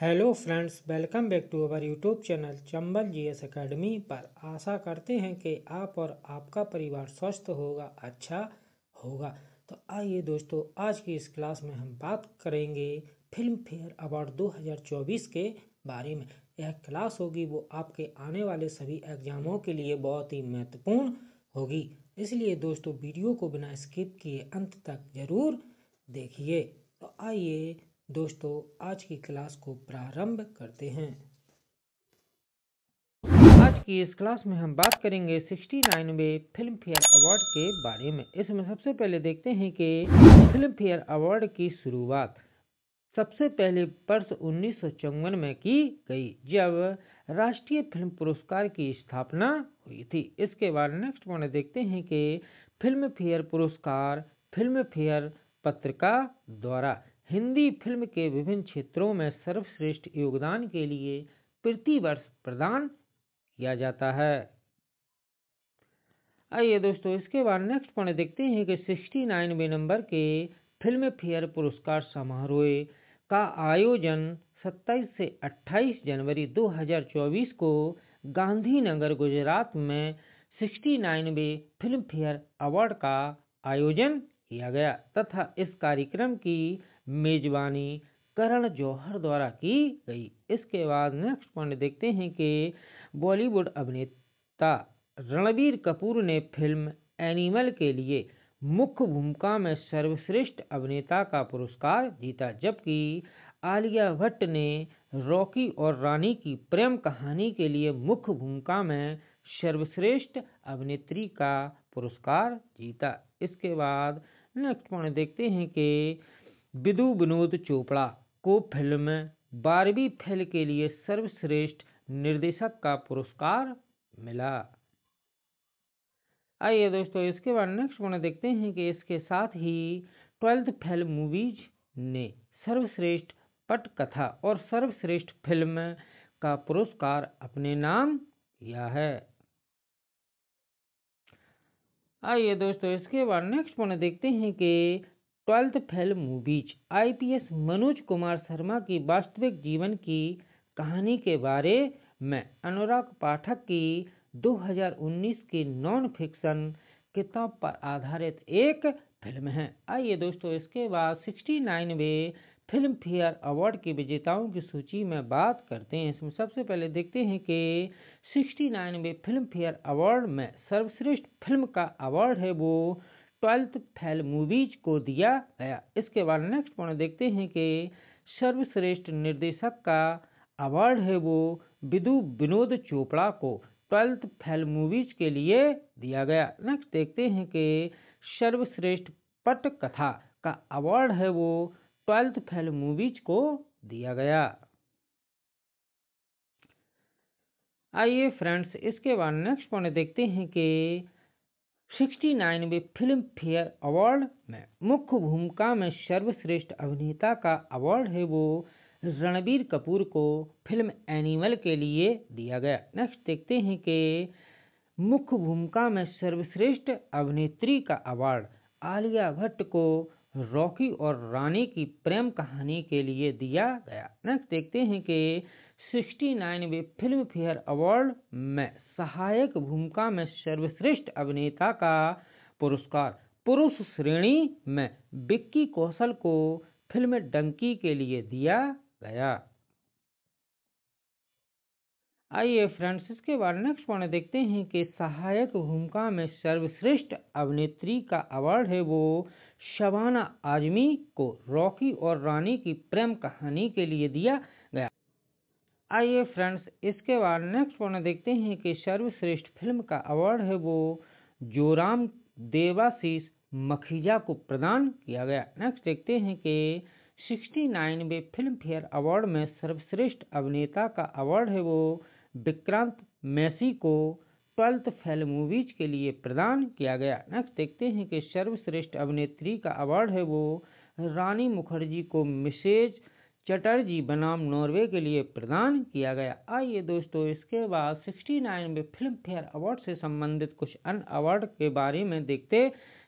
hello friends welcome back to our YouTube channel Chambal GS academy पर आशा करते हैं कि आप और आपका परिवार स्वस्थ होगा अच्छा होगा तो आइए दोस्तों आज की इस क्लास में हम बात करेंगे फिल्म फेयर अवार्ड 2024 के बारे में यह क्लास होगी वो आपके आने वाले सभी एग्जामों के लिए बहुत ही महत्वपूर्ण होगी इसलिए दोस्तों वीडियो को बिना स्किप किए अंत तक ज़रूर देखिए तो आइए दोस्तों आज की क्लास को प्रारंभ करते हैं आज की इस क्लास में हम बात करेंगे सिक्सटी नाइनवे फिल्म फेयर अवार्ड के बारे में इसमें सबसे पहले देखते हैं कि फिल्म फेयर अवार्ड की शुरुआत सबसे पहले वर्ष उन्नीस में की गई जब राष्ट्रीय फिल्म पुरस्कार की स्थापना हुई थी इसके बाद नेक्स्ट वन देखते हैं कि फिल्म फेयर पुरस्कार फिल्म फेयर पत्रिका द्वारा हिंदी फिल्म के विभिन्न क्षेत्रों में सर्वश्रेष्ठ योगदान के लिए प्रतिवर्ष प्रदान किया जाता है आइए दोस्तों इसके बाद नेक्स्ट पॉइंट देखते हैं कि सिक्सटी नाइनवे नंबर के फिल्म फेयर पुरस्कार समारोह का आयोजन 27 से 28 जनवरी 2024 को गांधीनगर गुजरात में सिक्सटी नाइनवे फिल्म फेयर अवार्ड का आयोजन किया गया तथा इस कार्यक्रम की मेजबानी करण जौहर द्वारा की गई इसके बाद नेक्स्ट पॉइंट देखते हैं कि बॉलीवुड अभिनेता रणबीर कपूर ने फिल्म एनिमल के लिए मुख्य भूमिका में सर्वश्रेष्ठ अभिनेता का पुरस्कार जीता जबकि आलिया भट्ट ने रॉकी और रानी की प्रेम कहानी के लिए मुख्य भूमिका में सर्वश्रेष्ठ अभिनेत्री का पुरस्कार जीता इसके बाद नेक्स्ट पॉइंट देखते हैं कि विदु विनोद चोपड़ा को फिल्म बारहवीं फेल के लिए सर्वश्रेष्ठ निर्देशक का पुरस्कार मिला आइए दोस्तों इसके बाद नेक्स्ट वन देखते हैं कि इसके साथ ही ट्वेल्थ फिल्म मूवीज ने सर्वश्रेष्ठ पटकथा और सर्वश्रेष्ठ फिल्म का पुरस्कार अपने नाम किया है आइए दोस्तों इसके बाद नेक्स्ट वन देखते हैं कि twelfth fail movies IPS Manoj Kumar Sharma की वास्तविक जीवन की कहानी के बारे में अनुराग पाठक की 2019 की नॉन फिक्शन किताब पर आधारित एक फिल्म है आइए दोस्तों इसके बाद सिक्सटी नाइनवे फिल्म फेयर अवार्ड के विजेताओं की सूची में बात करते हैं इसमें सबसे पहले देखते हैं कि सिक्सटी नाइनवे फिल्म फेयर अवार्ड में सर्वश्रेष्ठ फिल्म का अवार्ड है वो ट्वेल्थ फेल मूवीज को दिया गया इसके बाद नेक्स्ट पॉइंट देखते हैं कि सर्वश्रेष्ठ निर्देशक का अवार्ड है वो विदु विनोद चोपड़ा को ट्वेल्थ फेल मूवीज के लिए दिया गया नेक्स्ट देखते हैं कि सर्वश्रेष्ठ पटकथा का अवार्ड है वो ट्वेल्थ फेल मूवीज को दिया गया आइए फ्रेंड्स इसके बाद नेक्स्ट पॉइंट देखते हैं कि 69वें फिल्म फेयर अवार्ड में मुख्य भूमिका में सर्वश्रेष्ठ अभिनेता का अवार्ड है वो रणबीर कपूर को फिल्म एनिमल के लिए दिया गया नेक्स्ट देखते हैं कि मुख्य भूमिका में सर्वश्रेष्ठ अभिनेत्री का अवार्ड आलिया भट्ट को रॉकी और रानी की प्रेम कहानी के लिए दिया गया नेक्स्ट देखते हैं कि 69वें फिल्म फेयर अवार्ड में सहायक भूमिका में सर्वश्रेष्ठ अभिनेता का पुरस्कार पुरुष श्रेणी में विक्की कौशल को फिल्म डंकी के लिए दिया गया आइए फ्रेंड्स इसके बाद नेक्स्ट पॉइंट देखते हैं कि सहायक भूमिका में सर्वश्रेष्ठ अभिनेत्री का अवार्ड है वो शबाना आजमी को रॉकी और रानी की प्रेम कहानी के लिए दिया आइए फ्रेंड्स इसके बाद नेक्स्ट पॉइंट देखते हैं कि सर्वश्रेष्ठ फिल्म का अवार्ड है वो जोराम देवाशीष मखीजा को प्रदान किया गया नेक्स्ट देखते हैं कि सिक्सटी नाइनवे फिल्म फेयर अवार्ड में सर्वश्रेष्ठ अभिनेता का अवार्ड है वो विक्रांत मैसी को ट्वेल्थ फेल मूवीज के लिए प्रदान किया गया नेक्स्ट देखते हैं कि सर्वश्रेष्ठ अभिनेत्री का अवार्ड है वो रानी मुखर्जी को मिसेज चटर्जी बनाम नॉर्वे के लिए प्रदान किया गया आइए दोस्तों इसके बाद नाइन में फिल्म फेयर अवार्ड से संबंधित कुछ अन्य अवार्ड के बारे में देखते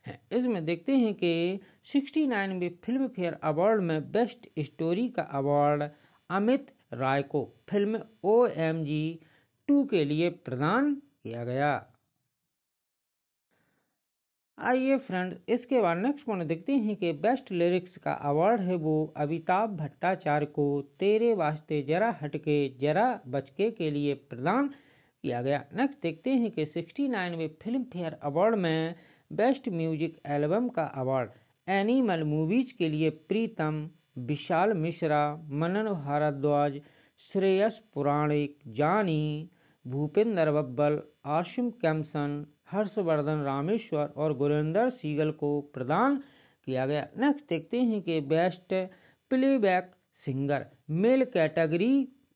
हैं इसमें देखते हैं कि नाइन में फिल्म फेयर अवार्ड में बेस्ट स्टोरी का अवार्ड अमित राय को film O M G two के लिए प्रदान किया गया आइए फ्रेंड इसके बाद नेक्स्ट पॉइंट देखते हैं कि बेस्ट लिरिक्स का अवार्ड है वो अमिताभ भट्टाचार्य को तेरे वास्ते जरा हटके जरा बचके के लिए प्रदान किया गया नेक्स्ट देखते हैं कि सिक्सटी नाइनवें फिल्म फेयर अवार्ड में बेस्ट म्यूजिक एल्बम का अवार्ड एनिमल मूवीज के लिए प्रीतम विशाल मिश्रा मनन भारद्वाज श्रेयस पुराणिक जानी भूपेंद्र बब्बल आशिम कैमसन हर्षवर्धन रामेश्वर और गुरिंदर सीगल को प्रदान किया गया नेक्स्ट देखते हैं कि best playback singer male category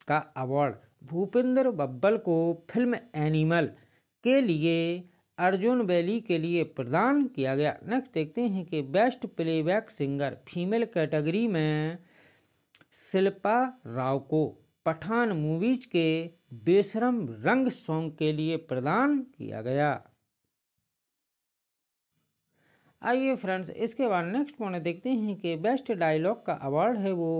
का अवार्ड भूपेंद्र बब्बल को फिल्म एनिमल के लिए अर्जुन वैली के लिए प्रदान किया गया नेक्स्ट देखते हैं कि best playback singer female category में शिल्पा राव को पठान मूवीज के बेशरम रंग सॉन्ग के लिए प्रदान किया गया आइए फ्रेंड्स इसके बाद नेक्स्ट पॉइंट देखते हैं कि बेस्ट डायलॉग का अवार्ड है वो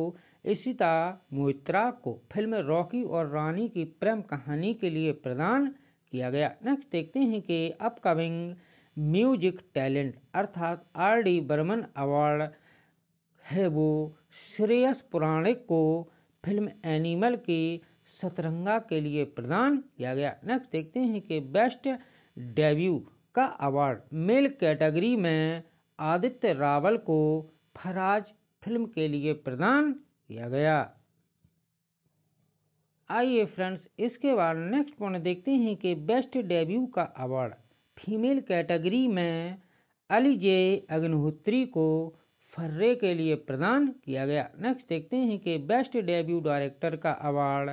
इशिता मोहित्रा को फिल्म रॉकी और रानी की प्रेम कहानी के लिए प्रदान किया गया नेक्स्ट देखते हैं कि अपकमिंग म्यूजिक टैलेंट अर्थात आर डी बर्मन अवार्ड है वो श्रेयस पुराणिक को फिल्म एनिमल की सतरंगा के लिए प्रदान किया गया नेक्स्ट देखते हैं कि बेस्ट डेब्यू का अवार्ड मेल कैटेगरी में आदित्य रावल को फराज फिल्म के लिए प्रदान किया गया आइए फ्रेंड्स इसके बाद नेक्स्ट पॉइंट देखते हैं कि बेस्ट डेब्यू का अवार्ड फीमेल कैटेगरी में अली जे अग्निहोत्री को फर्रे के लिए प्रदान किया गया नेक्स्ट देखते हैं कि बेस्ट डेब्यू डायरेक्टर का अवार्ड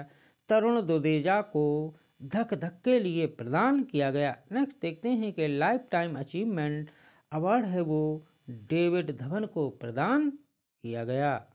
तरुण दुदेजा को धक धक के लिए प्रदान किया गया नेक्स्ट देखते हैं कि लाइफ टाइम अचीवमेंट अवार्ड है वो डेविड धवन को प्रदान किया गया